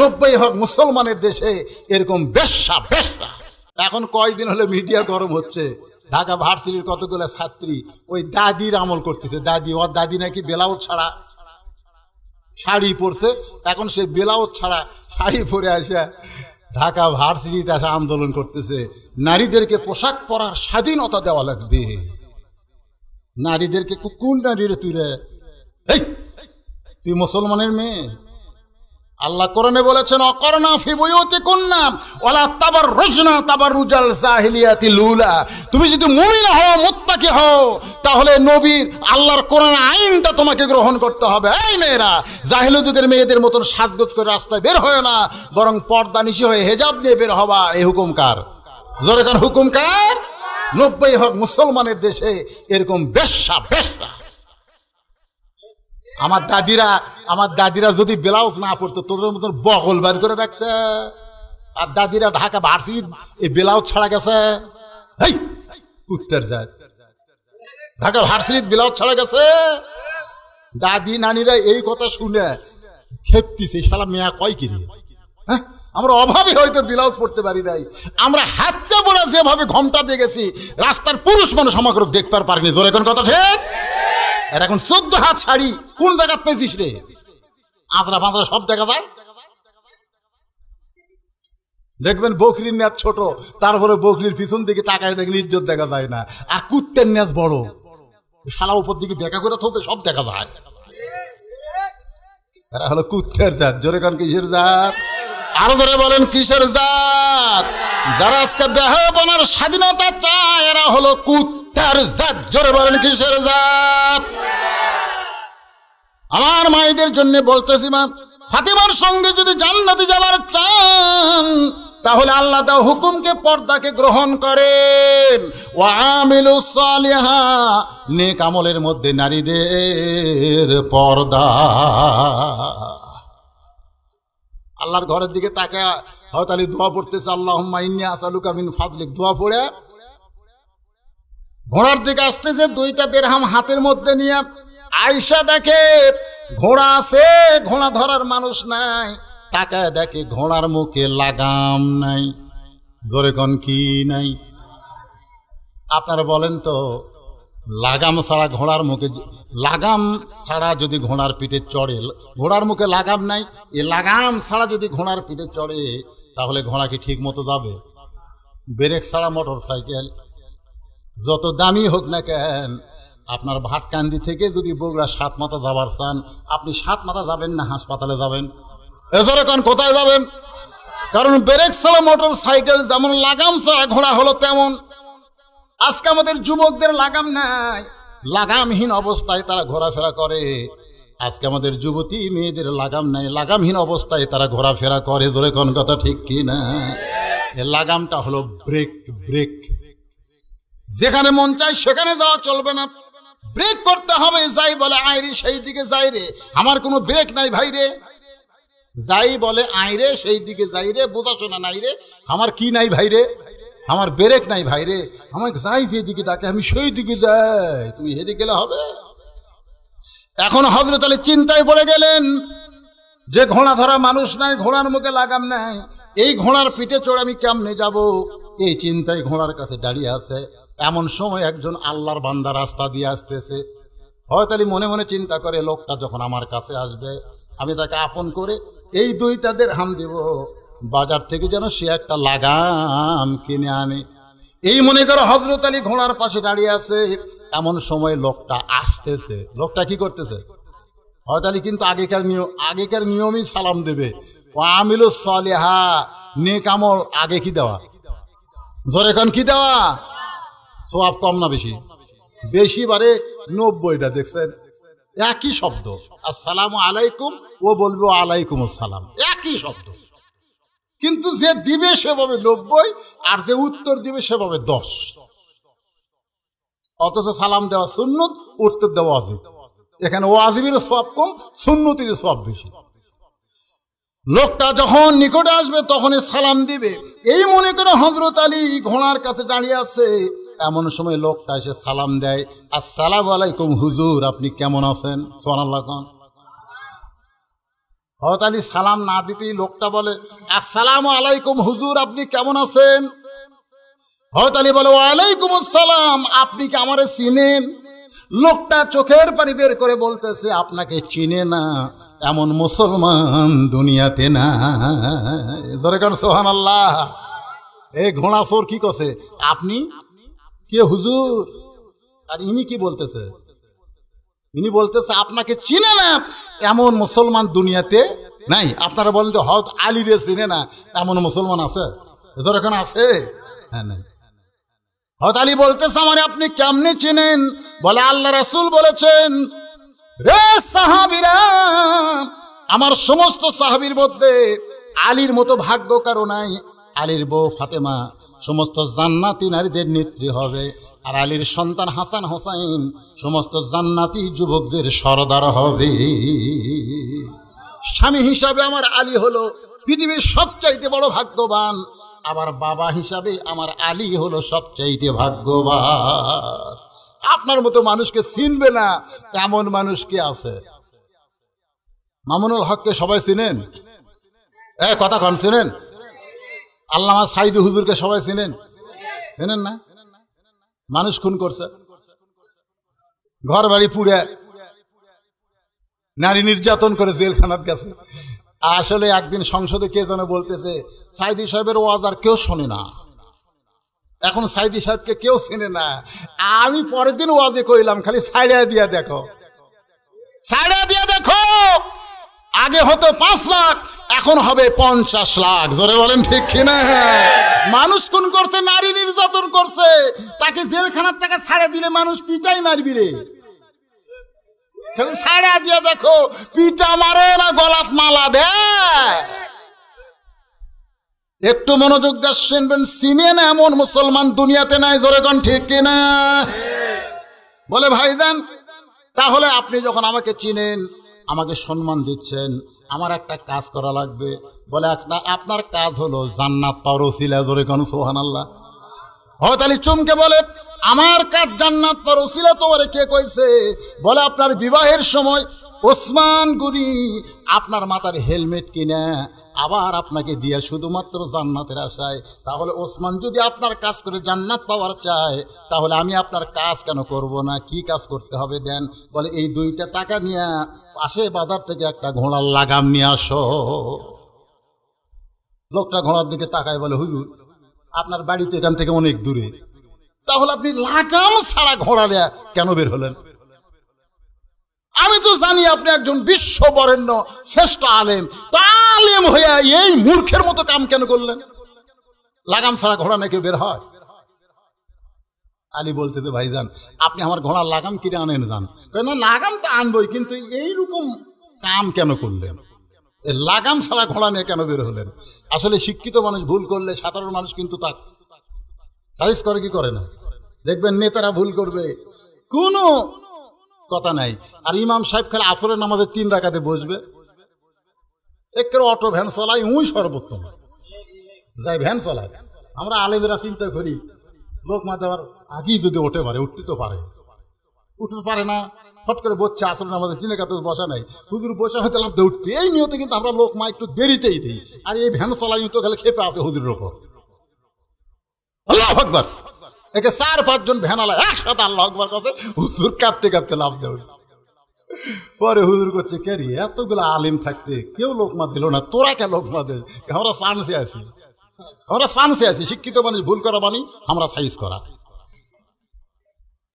নব্বই হক মুসলমানের দেশে এরকম বেশ্যা বেশা এখন কয়েকদিন হলে মিডিয়া গরম হচ্ছে ঢাকা ভার্সিটির কতগুলো ছাত্রী ওই দাদির আমল করতেছে দাদি ওর দাদি নাকি বেলাউট ছাড়া শাড়ি পরছে এখন সে বেলাউট ছাড়া শাড়ি পরে আসে ঢাকা ভার্সিটিতে আসা আন্দোলন করতেছে নারীদেরকে পোশাক পরার স্বাধীনতা দেওয়া লাগবে নারীদেরকে কোন নারীরে তুই রে তুই মুসলমানের মেয়ে আল্লাহ কোরআনে বলেছেন অকরণা ফিবুয়তি কন্যাম ওলা তাবার রোজনা তাবার রুজাল জাহিলিয়াতি লুলা তুমি যদি মুমিন হও মোত্তাকি হও তাহলে নবীর আল্লাহর কোরআন আইনটা তোমাকে গ্রহণ করতে হবে এই মেয়েরা জাহিল যুগের মেয়েদের মতন সাজগোজ করে রাস্তায় বের হয় না বরং পর্দা নিশি হয়ে হেজাব নিয়ে বের হওয়া এই হুকুমকার জোরে কার হুকুমকার নব্বই হক মুসলমানের দেশে এরকম বেশ্যা বেশ্যা আমার দাদিরা আমার দাদিরা যদি ব্লাউজ না পড়তো তোদের মতন বগল বার করে রাখছে আর দাদিরা ঢাকা ভার্সি এই ব্লাউজ ছাড়া গেছে এই উত্তর যায় ঢাকা ভার্সির ব্লাউজ ছাড়া গেছে দাদি নানিরা এই কথা শুনে খেপতিছে শালা মেয়া কয় কিনি হ্যাঁ আমরা অভাবে হয়তো ব্লাউজ পড়তে পারি নাই আমরা হাতটা পড়া যেভাবে ঘমটা দিয়ে গেছি রাস্তার পুরুষ মানুষ আমাকে দেখতে পারিনি জোরে এখন কথা ঠিক এখন চোদ্দ হাত শাড়ি কোন জায়গাত পেয়েছিস রে আঁতরা পাঁচরা সব দেখা যায় দেখবেন বকরির ন্যাস ছোট তারপরে বকরির পিছন দিকে তাকায় দেখলে ইজ্জত দেখা যায় না আর কুত্তের ন্যাস বড় শালা উপর দিকে বেকা করে থতে সব দেখা যায় এরা হলো কুত্তের জাত জোরে কান কিসের জাত আরো ধরে বলেন কিসের জাত যারা আজকে বেহাপনার স্বাধীনতা চায় এরা হলো কুত্তার জাত জোরে বলেন কিসের জাত আমার মায়েদের জন্য বলতেছি মা ফাতিমার সঙ্গে যদি জান্নাতে যাবার চান তাহলে আল্লাহ তা হুকুমকে পর্দাকে গ্রহণ করেন নেক আমলের মধ্যে নারীদের পর্দা আল্লাহর ঘরের দিকে তাকে হয়তো আলী দোয়া পড়তেছে আল্লাহ ইন্নি আসালুকা মিন ফাদলিক দোয়া পড়ে ঘোড়ার দিকে আসতেছে দুইটা দেড়হাম হাতের মধ্যে নিয়ে আয়সা দেখে ঘোড়া আছে ঘোড়া ধরার মানুষ নাই তাকে দেখে ঘোড়ার মুখে লাগাম নাই ধরে কন কি নাই আপনারা বলেন তো লাগাম ছাড়া ঘোড়ার মুখে লাগাম ছাড়া যদি ঘোড়ার পিঠে চড়ে ঘোড়ার মুখে লাগাম নাই এ লাগাম ছাড়া যদি ঘোড়ার পিঠে চড়ে তাহলে ঘোড়া কি ঠিক মতো যাবে ব্রেক ছাড়া মোটর সাইকেল যত দামি হোক না কেন আপনার ভাটকান্দি থেকে যদি বগুড়া সাত মাথা যাবার চান আপনি সাত মাথা যাবেন না হাসপাতালে যাবেন এছাড়া কারণ কোথায় যাবেন কারণ ব্রেক ছাড়া মোটর সাইকেল যেমন লাগাম ছাড়া ঘোড়া হলো তেমন আজকে আমাদের যুবকদের লাগাম নাই লাগামহীন অবস্থায় তারা ঘোরাফেরা করে আজকে আমাদের যুবতী মেয়েদের লাগাম নাই লাগামহীন অবস্থায় তারা ঘোরাফেরা করে ধরে কোন কথা ঠিক কি না এ লাগামটা হলো ব্রেক ব্রেক যেখানে মন চায় সেখানে যাওয়া চলবে না ব্রেক করতে হবে যাই বলে আইরে সেই দিকে যাই রে আমার কোনো ব্রেক নাই ভাই রে যাই বলে আইরে সেই দিকে যাই রে বোঝাশোনা নাই রে আমার কি নাই ভাই রে আমার ব্রেক নাই ভাই রে আমাকে যাই যেদিকে ডাকে আমি সেই দিকে যাই তুমি হেরে গেলে হবে এখন হজরত আলী চিন্তায় পড়ে গেলেন যে ঘোড়া ধরা মানুষ নাই ঘোড়ার মুখে লাগাম নাই এই ঘোড়ার পিঠে চড়ে আমি কেমনে যাবো এই চিন্তায় ঘোড়ার কাছে দাঁড়িয়ে আছে এমন সময় একজন আল্লাহর বান্দা রাস্তা দিয়ে আসতেছে হয়তো মনে মনে চিন্তা করে লোকটা যখন আমার কাছে আসবে আমি তাকে আপন করে এই দুইটাদের হাম দিব বাজার থেকে যেন সে একটা লাগাম কিনে আনে এই মনে করো হজরত আলী ঘোড়ার পাশে দাঁড়িয়ে আছে এমন সময় লোকটা আসতেছে লোকটা কি করতেছে হয়তো আলী কিন্তু আগেকার নিয়ম আগেকার নিয়মই সালাম দেবে ও আমিলু সলিহা নেকামল আগে কি দেওয়া জোরে খান কি দেওয়া সব কম না বেশি বেশি বারে নব্বইটা দেখছেন একই শব্দ আসসালাম আলাইকুম ও বলবো আলাইকুম আসসালাম একই শব্দ কিন্তু যে দিবে সেভাবে নব্বই আর যে উত্তর দিবে সেভাবে দশ অথচ সালাম দেওয়া সুন্নত উত্তর দেওয়া অজিব এখানে আজিবিরও সব কম সুন্নতির সব বেশি লোকটা যখন নিকটে আসবে তখনই সালাম দিবে এই মনে করে হজরত আলী ঘোড়ার কাছে দাঁড়িয়ে আছে এমন সময় লোকটা এসে সালাম দেয় আর সালাম আলাইকুম হুজুর আপনি কেমন আছেন সোনাল্লাহ খান হজরত আলী সালাম না দিতেই লোকটা বলে আসসালাম আলাইকুম হুজুর আপনি কেমন আছেন হজরত আলী বলে ওয়ালাইকুম আসসালাম আপনি কি আমারে চিনেন লোকটা চোখের পানি বের করে বলতেছে আপনাকে চিনে না এমন মুসলমান দুনিয়াতে না দরকার সোহান আল্লাহ ঘোড়া সোর কি কছে আপনি কে হুজুর আর ইনি কি বলতেছে ইনি বলতেছে আপনাকে চিনে না এমন মুসলমান দুনিয়াতে নাই আপনারা বলেন যে হজ আলিরে চিনে না এমন মুসলমান আছে এদের আছে হ্যাঁ নাই হত আলী বলতেছে আমার আপনি কেমনি চিনেন বলে আল্লাহ রাসুল বলেছেন রে সাহাবিরা আমার সমস্ত সাহাবির মধ্যে আলীর মতো ভাগ্য কারো নাই আলীর বউ ফাতেমা সমস্ত জান্নাতি নারীদের নেত্রী হবে আর আলীর সন্তান হাসান হোসাইন সমস্ত জান্নাতি যুবকদের সরদার হবে স্বামী হিসাবে আমার আলী হলো পৃথিবীর সবচাইতে বড় ভাগ্যবান আবার বাবা হিসাবে আমার আলী হলো সবচাইতে ভাগ্যবান আপনার মতো মানুষকে চিনবে না এমন মানুষ কে আছে মামুনুল হককে সবাই চিনেন এ কথা কন চিনেন আল্লামা সাইদু হুজুরকে সবাই চিনেন চিনেন না মানুষ খুন করছে ঘর বাড়ি পুড়ে নারী নির্যাতন করে জেলখানাত গেছে আসলে একদিন সংসদে কে যেন বলতেছে সাইদি সাহেবের ওয়াজ আর কেউ শোনে না এখন সাইদি সাহেবকে কেউ চেনে না আমি পরের দিন ওয়াজে কইলাম খালি সাইডা দিয়া দেখো সাইডা দিয়া দেখো আগে হতো পাঁচ লাখ এখন হবে পঞ্চাশ লাখ ধরে বলেন ঠিক কিনা মানুষ কোন করছে নারী নির্যাতন করছে তাকে জেলখানার থেকে ছাড়ে দিলে মানুষ পিটাই মারবি রে সাড়া দিয়ে দেখো পিঠা মারে না গলাপ মালা দে একটু মনোযোগ দিয়ে শুনবেন চিনে না এমন মুসলমান দুনিয়াতে নাই জোরে কন ঠিক কিনা বলে ভাই যান তাহলে আপনি যখন আমাকে চিনেন আমাকে সম্মান দিচ্ছেন আমার একটা কাজ করা লাগবে বলে একটা আপনার কাজ হলো জান্নাত পাওয়ার ওসিলা জোরে কন সোহান আল্লাহ হয় তাহলে চুমকে বলে আমার কাজ জান্নাত পর ওসিলা তোমারে কে কইছে বলে আপনার বিবাহের সময় ওসমান গুরি আপনার মাথার হেলমেট কিনা আবার আপনাকে দিয়ে শুধুমাত্র জান্নাতের আশায় তাহলে ওসমান যদি আপনার কাজ করে জান্নাত পাওয়ার চায় তাহলে আমি আপনার কাজ কেন করব না কি কাজ করতে হবে দেন বলে এই দুইটা টাকা নিয়ে পাশে বাজার থেকে একটা ঘোড়ার লাগাম নিয়ে আসো লোকটা ঘোড়ার দিকে তাকায় বলে হুজুর আপনার বাড়ি তো এখান থেকে অনেক দূরে তাহলে আপনি লাগাম ছাড়া ঘোড়া দেয়া কেন বের হলেন আমি তো জানি আপনি একজন বিশ্ব বরেণ্য শ্রেষ্ঠ আলেম তালেম আলেম হইয়া এই মূর্খের মতো কাম কেন করলেন লাগাম ছাড়া ঘোড়া নাকি বের হয় আলী বলতে যে যান আপনি আমার ঘোড়ার লাগাম কিনে আনেন যান না লাগাম তো আনবই কিন্তু এইরকম কাম কেন করলেন লাগাম ছাড়া ঘোড়া নিয়ে কেন বের হলেন আসলে শিক্ষিত মানুষ ভুল করলে সাধারণ মানুষ কিন্তু তা সাইজ করে কি করে না দেখবেন নেতারা ভুল করবে কোনো কথা নাই আর ইমাম সাহেব খালি আসরের নামাজের তিন রাখাতে বসবে একের অটো ভ্যান চলাই উই সর্বোত্তম যাই ভ্যান চলাই আমরা আলেমেরা চিন্তা করি লোক মা দেওয়ার আগেই যদি ওঠে পারে উঠতে তো পারে উঠতে পারে না হট করে বসছে আসলে আমাদের চিনে কাতে বসা নাই হুজুর বসে হয়তো লাভ উঠবে এই নিয়তে কিন্তু আমরা লোক মা একটু দেরিতেই দিই আর এই ভ্যান চলাই তো গেলে খেপে আছে হুজুরের ওপর আল্লাহ আকবর একে চার পাঁচজন ভ্যানালা একসাথে আল্লাহ আকবর কাছে হুজুর কাঁপতে কাঁপতে লাভ দেবে পরে হুজুর করছে ক্যারি এতগুলো আলিম থাকতে কেউ লোকমা দিল না তোরা কে লোকমা দে আমরা চান্সে আছি আমরা সানসে আছি শিক্ষিত মানুষ ভুল করা মানি আমরা সাইজ করা